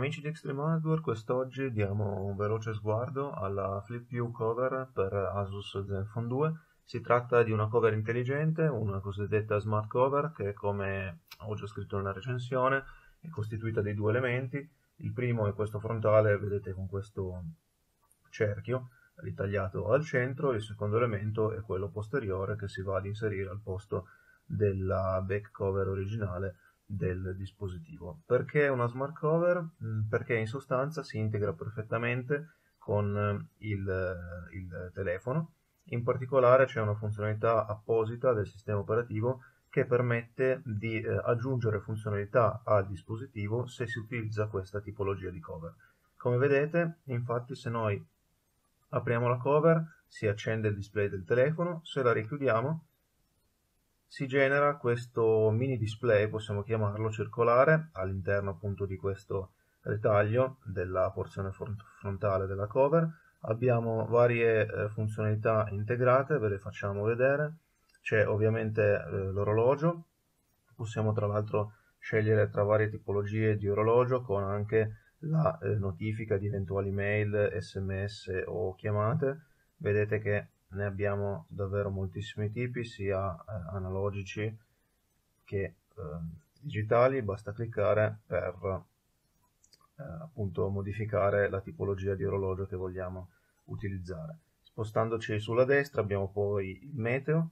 Amici di Extreme Hardware, quest'oggi diamo un veloce sguardo alla Flip View cover per Asus Zenfone 2. Si tratta di una cover intelligente, una cosiddetta smart cover che come ho già scritto nella recensione è costituita di due elementi. Il primo è questo frontale, vedete con questo cerchio ritagliato al centro, il secondo elemento è quello posteriore che si va ad inserire al posto della back cover originale del dispositivo. Perché una smart cover? Mm, perché in sostanza si integra perfettamente con eh, il, eh, il telefono. In particolare c'è una funzionalità apposita del sistema operativo che permette di eh, aggiungere funzionalità al dispositivo se si utilizza questa tipologia di cover. Come vedete, infatti, se noi apriamo la cover si accende il display del telefono, se la richiudiamo si genera questo mini display, possiamo chiamarlo circolare, all'interno appunto di questo retaglio della porzione frontale della cover. Abbiamo varie eh, funzionalità integrate, ve le facciamo vedere. C'è ovviamente eh, l'orologio, possiamo tra l'altro scegliere tra varie tipologie di orologio con anche la eh, notifica di eventuali mail, sms o chiamate. Vedete che ne abbiamo davvero moltissimi tipi, sia eh, analogici che ehm, digitali, basta cliccare per eh, appunto modificare la tipologia di orologio che vogliamo utilizzare. Spostandoci sulla destra abbiamo poi il meteo,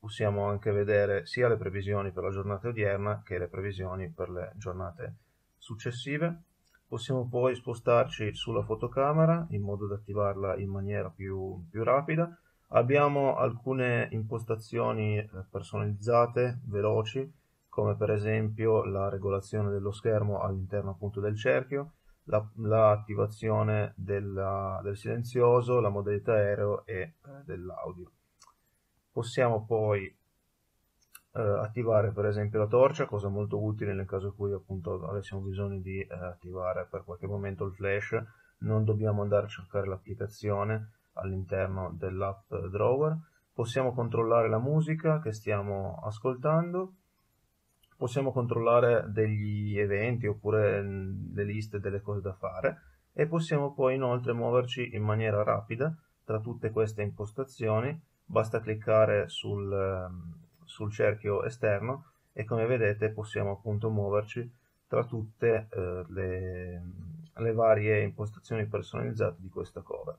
possiamo anche vedere sia le previsioni per la giornata odierna che le previsioni per le giornate successive. Possiamo poi spostarci sulla fotocamera in modo da attivarla in maniera più, più rapida Abbiamo alcune impostazioni eh, personalizzate, veloci, come per esempio la regolazione dello schermo all'interno appunto del cerchio, l'attivazione la, del silenzioso, la modalità aereo e eh, dell'audio. Possiamo poi eh, attivare per esempio la torcia, cosa molto utile nel caso in cui appunto avessimo bisogno di eh, attivare per qualche momento il flash, non dobbiamo andare a cercare l'applicazione, all'interno dell'app Drawer, possiamo controllare la musica che stiamo ascoltando, possiamo controllare degli eventi oppure mm, le liste delle cose da fare e possiamo poi inoltre muoverci in maniera rapida tra tutte queste impostazioni, basta cliccare sul, mm, sul cerchio esterno e come vedete possiamo appunto muoverci tra tutte eh, le, mm, le varie impostazioni personalizzate di questa cover.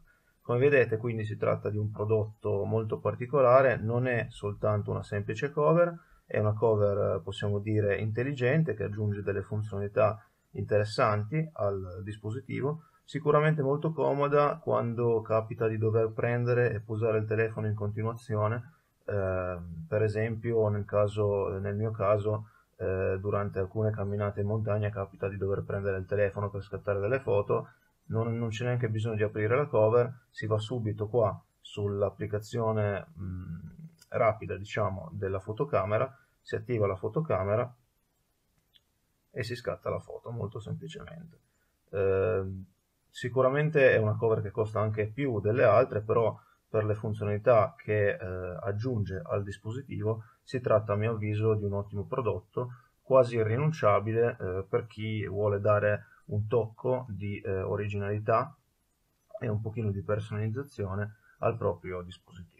Come vedete quindi si tratta di un prodotto molto particolare, non è soltanto una semplice cover, è una cover eh, possiamo dire intelligente che aggiunge delle funzionalità interessanti al dispositivo, sicuramente molto comoda quando capita di dover prendere e posare il telefono in continuazione, eh, per esempio nel, caso, nel mio caso eh, durante alcune camminate in montagna capita di dover prendere il telefono per scattare delle foto non, non c'è neanche bisogno di aprire la cover, si va subito qua sull'applicazione rapida diciamo della fotocamera, si attiva la fotocamera e si scatta la foto molto semplicemente. Eh, sicuramente è una cover che costa anche più delle altre, però per le funzionalità che eh, aggiunge al dispositivo si tratta a mio avviso di un ottimo prodotto, quasi irrinunciabile eh, per chi vuole dare un tocco di eh, originalità e un pochino di personalizzazione al proprio dispositivo.